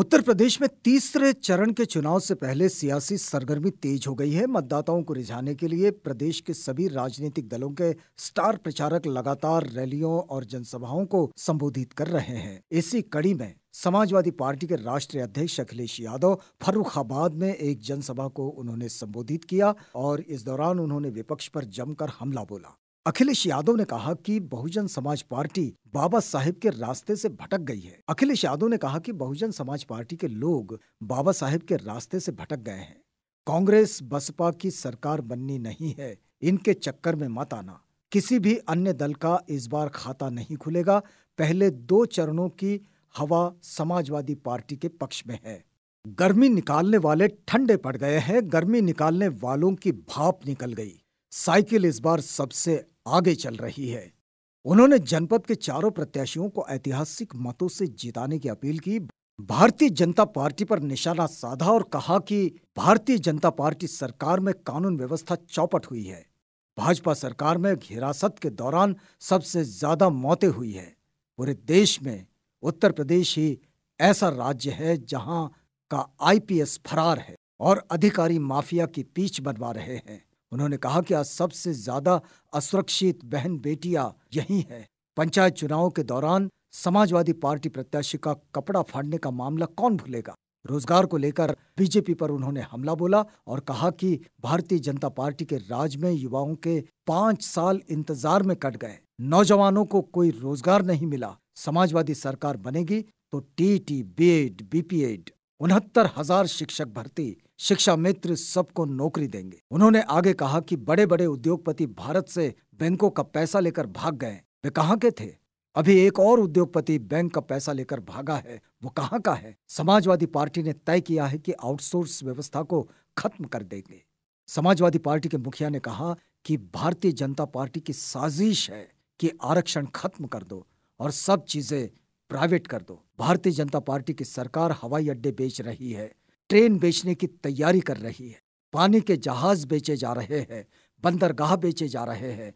उत्तर प्रदेश में तीसरे चरण के चुनाव से पहले सियासी सरगर्मी तेज हो गई है मतदाताओं को रिझाने के लिए प्रदेश के सभी राजनीतिक दलों के स्टार प्रचारक लगातार रैलियों और जनसभाओं को संबोधित कर रहे हैं इसी कड़ी में समाजवादी पार्टी के राष्ट्रीय अध्यक्ष अखिलेश यादव फर्रुखाबाद में एक जनसभा को उन्होंने संबोधित किया और इस दौरान उन्होंने विपक्ष पर जमकर हमला बोला अखिलेश यादव ने कहा कि बहुजन समाज पार्टी बाबा साहेब के रास्ते से भटक गई है अखिलेश यादव ने कहा कि बहुजन समाज पार्टी के लोग बाबा साहेब के रास्ते से भटक गए हैं कांग्रेस बसपा की सरकार बननी नहीं है इनके चक्कर में मत आना किसी भी अन्य दल का इस बार खाता नहीं खुलेगा पहले दो चरणों की हवा समाजवादी पार्टी के पक्ष में है गर्मी निकालने वाले ठंडे पड़ गए हैं गर्मी निकालने वालों की भाप निकल गई साइकिल इस बार सबसे आगे चल रही है उन्होंने जनपद के चारों प्रत्याशियों को ऐतिहासिक मतों से जिताने की अपील की भारतीय जनता पार्टी पर निशाना साधा और कहा कि भारतीय जनता पार्टी सरकार में कानून व्यवस्था चौपट हुई है भाजपा सरकार में हिरासत के दौरान सबसे ज्यादा मौतें हुई है पूरे देश में उत्तर प्रदेश ही ऐसा राज्य है जहां का आईपीएस फरार है और अधिकारी माफिया की पीछ बनवा रहे हैं उन्होंने कहा कि आज सबसे ज्यादा असुरक्षित बहन बेटियां यही है पंचायत चुनाव के दौरान समाजवादी पार्टी प्रत्याशी का कपड़ा फाड़ने का मामला कौन भूलेगा रोजगार को लेकर बीजेपी पर उन्होंने हमला बोला और कहा कि भारतीय जनता पार्टी के राज में युवाओं के पांच साल इंतजार में कट गए नौजवानों को कोई रोजगार नहीं मिला समाजवादी सरकार बनेगी तो T T B Ed B P Ed उनहत्तर हजार शिक्षक भर्ती शिक्षा मित्र सबको नौकरी देंगे उन्होंने आगे कहा कि बड़े बड़े उद्योगपति भारत से बैंकों का पैसा लेकर भाग गए वे कहाँ के थे अभी एक और उद्योगपति बैंक का पैसा लेकर भागा है वो कहाँ का है समाजवादी पार्टी ने तय किया है कि आउटसोर्स व्यवस्था को खत्म कर देंगे समाजवादी पार्टी के मुखिया ने कहा कि भारतीय जनता पार्टी की साजिश है कि आरक्षण खत्म कर दो और सब चीजें प्राइवेट कर दो भारतीय जनता पार्टी की सरकार हवाई अड्डे बेच रही है ट्रेन बेचने की तैयारी कर रही है पानी के जहाज बेचे जा रहे हैं बंदरगाह बेचे जा रहे हैं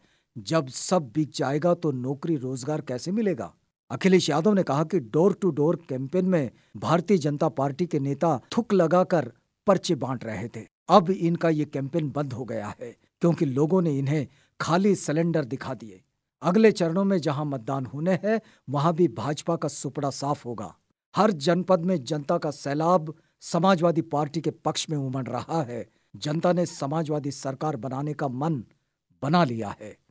जब सब बिक जाएगा तो नौकरी रोजगार कैसे मिलेगा अखिलेश यादव ने कहा कि डोर टू डोर कैंपेन में भारतीय जनता पार्टी के नेता थुक लगाकर पर्चे बांट रहे थे अब इनका ये कैंपेन बंद हो गया है क्योंकि लोगों ने इन्हें खाली सिलेंडर दिखा दिए अगले चरणों में जहां मतदान होने हैं वहां भी भाजपा का सुपड़ा साफ होगा हर जनपद में जनता का सैलाब समाजवादी पार्टी के पक्ष में उमड़ रहा है जनता ने समाजवादी सरकार बनाने का मन बना लिया है